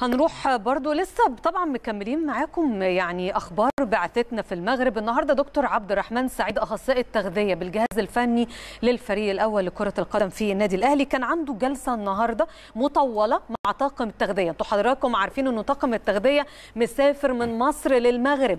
هنروح برضو لسه طبعا مكملين معاكم يعني اخبار بعثتنا في المغرب النهارده دكتور عبد الرحمن سعيد اخصائي التغذيه بالجهاز الفني للفريق الاول لكره القدم في النادي الاهلي كان عنده جلسه النهارده مطوله مع طاقم التغذيه انتوا حضراتكم عارفين ان طاقم التغذيه مسافر من مصر للمغرب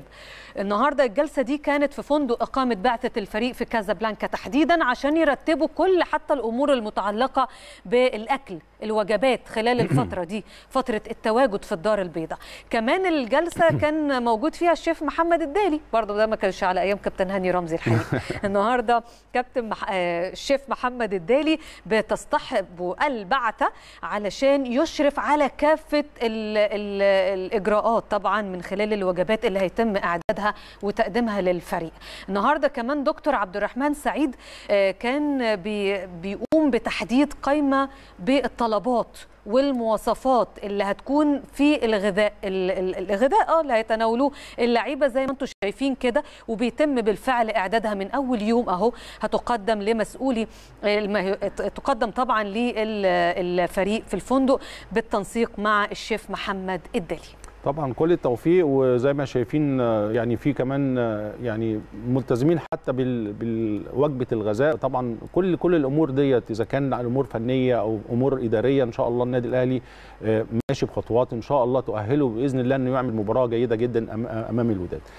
النهارده الجلسه دي كانت في فندق اقامه بعثه الفريق في كازابلانكا تحديدا عشان يرتبوا كل حتى الامور المتعلقه بالاكل الوجبات خلال الفتره دي فتره التواجد في الدار البيضاء كمان الجلسه كان موجود فيها الشيف محمد محمد الدالي برضه ده ما كانش على ايام كابتن هاني رمزي الحقيقه النهارده كابتن مح... آه، الشيف محمد الدالي بتستحب البعثه علشان يشرف على كافه ال... ال... الاجراءات طبعا من خلال الوجبات اللي هيتم اعدادها وتقديمها للفريق النهارده كمان دكتور عبد الرحمن سعيد آه، كان بي... بيقوم بتحديد قائمه بالطلبات والمواصفات اللي هتكون في الغذاء الغذاء اه اللي هيتناولوه اللعيبه زي ما انتم شايفين كده وبيتم بالفعل اعدادها من اول يوم اهو هتقدم لمسؤولي آه، تقدم طبعا للفريق في الفندق بالتنسيق مع الشيف محمد الدلي طبعا كل التوفيق وزي ما شايفين يعني في كمان يعني ملتزمين حتى بوجبه الغذاء طبعا كل كل الامور ديت اذا كان امور فنيه او امور اداريه ان شاء الله النادي الاهلي آه، ماشي بخطوات ان شاء الله تؤهله باذن الله انه يعمل مباراه جيده جدا امام الوداد